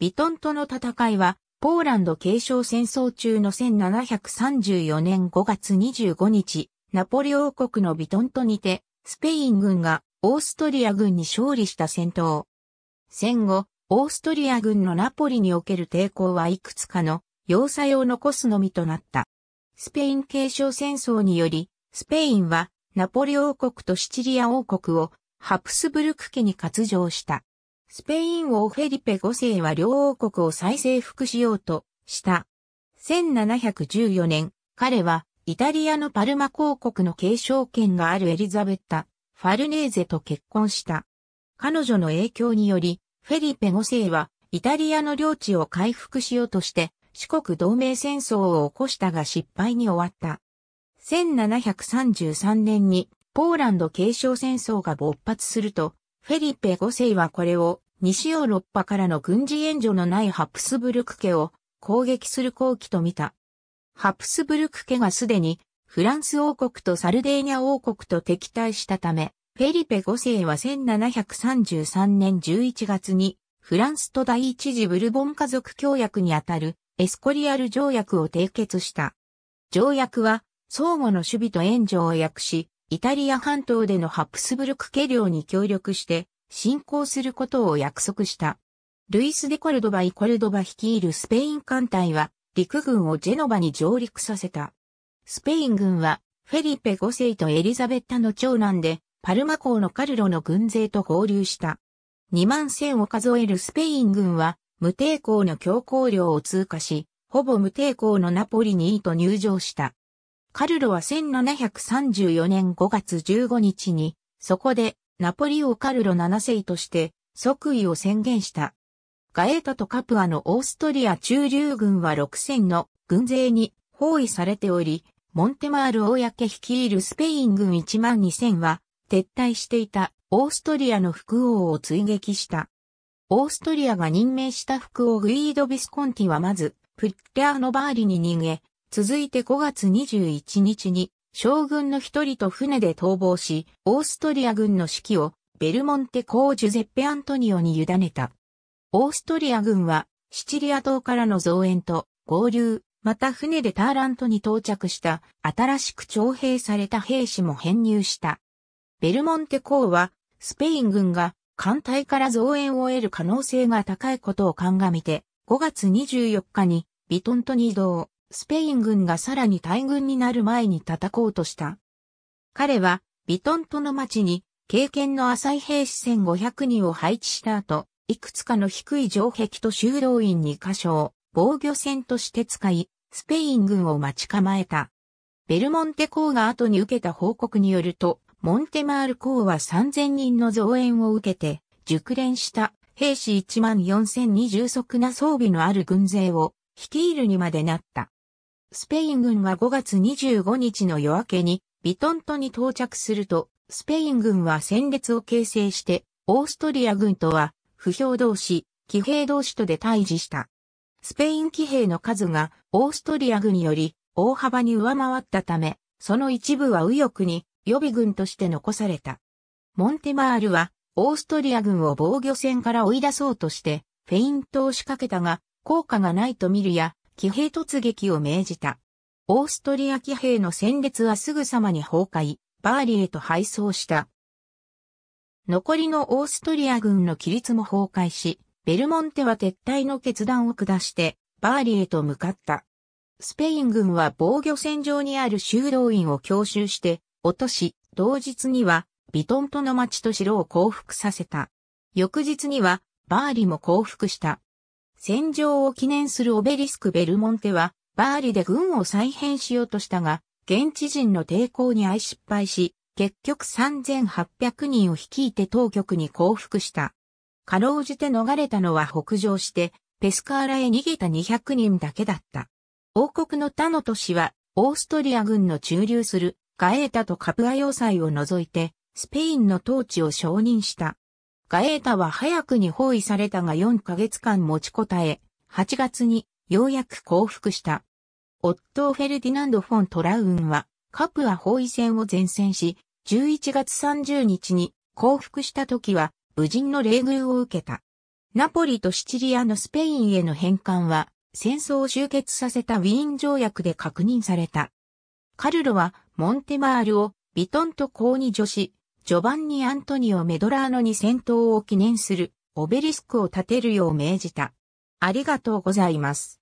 ビトンとの戦いは、ポーランド継承戦争中の1734年5月25日、ナポレ王国のビトンとにて、スペイン軍がオーストリア軍に勝利した戦闘。戦後、オーストリア軍のナポリにおける抵抗はいくつかの要塞を残すのみとなった。スペイン継承戦争により、スペインはナポリ王国とシチリア王国をハプスブルク家に割譲した。スペイン王フェリペ5世は両王国を再征服しようとした。1714年、彼はイタリアのパルマ公国の継承権があるエリザベッタ・ファルネーゼと結婚した。彼女の影響により、フェリペ5世はイタリアの領地を回復しようとして四国同盟戦争を起こしたが失敗に終わった。1733年にポーランド継承戦争が勃発すると、フェリペ5世はこれを西ヨーロッパからの軍事援助のないハプスブルク家を攻撃する好機と見た。ハプスブルク家がすでにフランス王国とサルデーニャ王国と敵対したため、フェリペ5世は1733年11月にフランスと第一次ブルボン家族協約にあたるエスコリアル条約を締結した。条約は相互の守備と援助を約し、イタリア半島でのハプスブルク家領に協力して侵攻することを約束した。ルイス・デ・コルドバイ・コルドバ率いるスペイン艦隊は陸軍をジェノバに上陸させた。スペイン軍はフェリペ5世とエリザベッタの長男でパルマ港のカルロの軍勢と合流した。2万戦を数えるスペイン軍は無抵抗の強行領を通過し、ほぼ無抵抗のナポリにいと入場した。カルロは1734年5月15日に、そこでナポリオカルロ7世として即位を宣言した。ガエータとカプアのオーストリア中流軍は6000の軍勢に包囲されており、モンテマール公率いるスペイン軍1万2000は撤退していたオーストリアの副王を追撃した。オーストリアが任命した副王グイード・ビスコンティはまず、プッレアノバーリに逃げ、続いて5月21日に将軍の一人と船で逃亡し、オーストリア軍の指揮をベルモンテ公ジュゼッペ・アントニオに委ねた。オーストリア軍はシチリア島からの増援と合流、また船でターラントに到着した新しく徴兵された兵士も編入した。ベルモンテ公はスペイン軍が艦隊から増援を得る可能性が高いことを鑑みて5月24日にビトントに移動。スペイン軍がさらに大軍になる前に叩こうとした。彼は、ビトントの町に、経験の浅い兵士1500人を配置した後、いくつかの低い城壁と修道院2箇所を防御船として使い、スペイン軍を待ち構えた。ベルモンテ公が後に受けた報告によると、モンテマール公は3000人の増援を受けて、熟練した兵士1万4020足な装備のある軍勢を率いるにまでなった。スペイン軍は5月25日の夜明けにビトントに到着すると、スペイン軍は戦列を形成して、オーストリア軍とは、不評同士、騎兵同士とで対峙した。スペイン騎兵の数がオーストリア軍より大幅に上回ったため、その一部は右翼に予備軍として残された。モンテマールはオーストリア軍を防御戦から追い出そうとしてフェイントを仕掛けたが効果がないと見るや騎兵突撃を命じた。オーストリア騎兵の戦列はすぐさまに崩壊、バーリへと敗走した。残りのオーストリア軍の規律も崩壊し、ベルモンテは撤退の決断を下して、バーリへと向かった。スペイン軍は防御線上にある修道院を強襲して、落とし、同日には、ビトントの町と城を降伏させた。翌日には、バーリも降伏した。戦場を記念するオベリスクベルモンテは、バーリで軍を再編しようとしたが、現地人の抵抗に相い失敗し、結局3800人を率いて当局に降伏した。かろうじて逃れたのは北上して、ペスカーラへ逃げた200人だけだった。王国の他の都市は、オーストリア軍の駐留するガエータとカプア要塞を除いて、スペインの統治を承認した。ガエータは早くに包囲されたが4ヶ月間持ちこたえ、8月にようやく降伏した。オットー・フェルディナンド・フォン・トラウンは、カプア包囲戦を前線し、11月30日に降伏した時は、無人の冷遇を受けた。ナポリとシチリアのスペインへの返還は、戦争を終結させたウィーン条約で確認された。カルロはモンテマールをビトンと公に助し、ジョバンニ・アントニオ・メドラーノに戦闘を記念するオベリスクを建てるよう命じた。ありがとうございます。